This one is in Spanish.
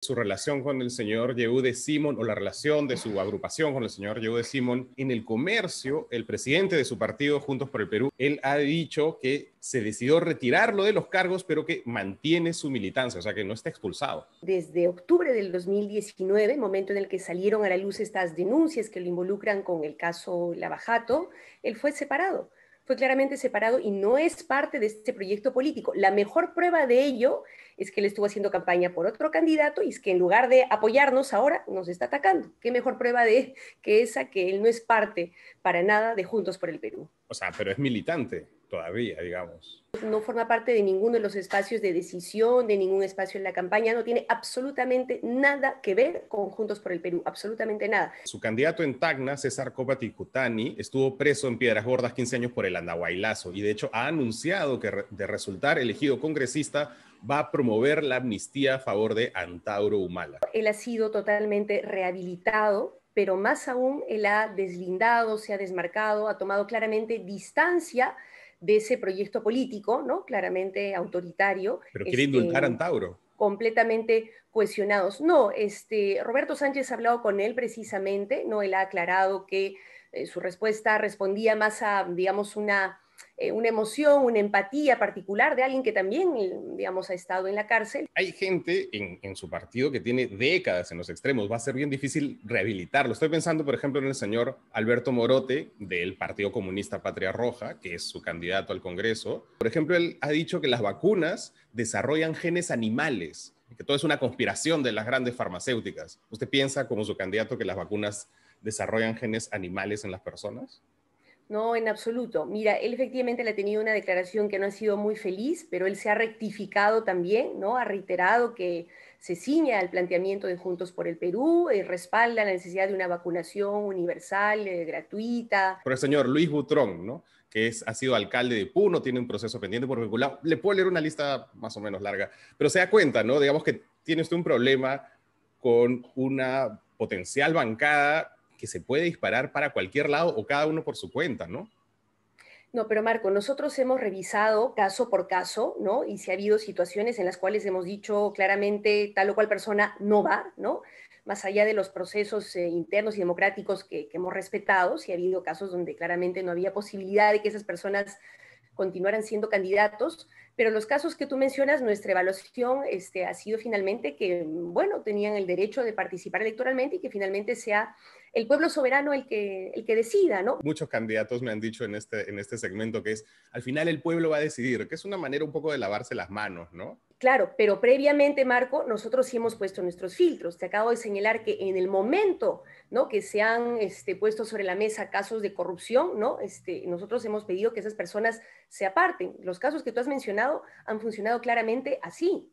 su relación con el señor Yehude Simon o la relación de su agrupación con el señor Yehude Simon. En el comercio, el presidente de su partido, Juntos por el Perú, él ha dicho que se decidió retirarlo de los cargos, pero que mantiene su militancia, o sea que no está expulsado. Desde octubre del 2019, momento en el que salieron a la luz estas denuncias que lo involucran con el caso Lavajato, él fue separado fue claramente separado y no es parte de este proyecto político. La mejor prueba de ello es que él estuvo haciendo campaña por otro candidato y es que en lugar de apoyarnos ahora nos está atacando. ¿Qué mejor prueba de que esa que él no es parte para nada de Juntos por el Perú? O sea, pero es militante todavía, digamos. No forma parte de ninguno de los espacios de decisión, de ningún espacio en la campaña, no tiene absolutamente nada que ver con Juntos por el Perú, absolutamente nada. Su candidato en Tacna, César Copa Cutani, estuvo preso en Piedras Gordas 15 años por el andahuaylazo y de hecho ha anunciado que de resultar elegido congresista va a promover la amnistía a favor de Antauro Humala. Él ha sido totalmente rehabilitado pero más aún él ha deslindado, se ha desmarcado, ha tomado claramente distancia de ese proyecto político, ¿no? Claramente autoritario. Pero quiere este, Completamente cohesionados. No, este, Roberto Sánchez ha hablado con él precisamente, ¿no? Él ha aclarado que eh, su respuesta respondía más a, digamos, una eh, una emoción, una empatía particular de alguien que también, digamos, ha estado en la cárcel. Hay gente en su partido que tiene décadas en los extremos, va a ser bien difícil rehabilitarlo. Estoy pensando, por ejemplo, en el señor Alberto Morote del Partido Comunista Patria Roja, que es su candidato al Congreso. Por ejemplo, él ha dicho que las vacunas desarrollan genes animales que todo es una conspiración de las grandes farmacéuticas. ¿Usted piensa como su candidato que las vacunas desarrollan genes animales en las personas? No, en absoluto. Mira, él efectivamente le ha tenido una declaración que no ha sido muy feliz, pero él se ha rectificado también, ¿no? Ha reiterado que se ciña al planteamiento de Juntos por el Perú, y eh, respalda la necesidad de una vacunación universal, eh, gratuita. Pero el señor Luis Butrón, ¿no? que es, ha sido alcalde de Puno, tiene un proceso pendiente por vincular. Le puedo leer una lista más o menos larga, pero se da cuenta, ¿no? Digamos que tiene usted un problema con una potencial bancada que se puede disparar para cualquier lado o cada uno por su cuenta, ¿no? No, pero Marco, nosotros hemos revisado caso por caso, ¿no? Y si ha habido situaciones en las cuales hemos dicho claramente tal o cual persona no va, ¿no? Más allá de los procesos eh, internos y democráticos que, que hemos respetado, si ha habido casos donde claramente no había posibilidad de que esas personas continuaran siendo candidatos, pero los casos que tú mencionas, nuestra evaluación este, ha sido finalmente que, bueno, tenían el derecho de participar electoralmente y que finalmente sea el pueblo soberano el que, el que decida, ¿no? Muchos candidatos me han dicho en este, en este segmento que es, al final el pueblo va a decidir, que es una manera un poco de lavarse las manos, ¿no? Claro, pero previamente, Marco, nosotros sí hemos puesto nuestros filtros. Te acabo de señalar que en el momento ¿no? que se han este, puesto sobre la mesa casos de corrupción, ¿no? Este, nosotros hemos pedido que esas personas se aparten. Los casos que tú has mencionado han funcionado claramente así.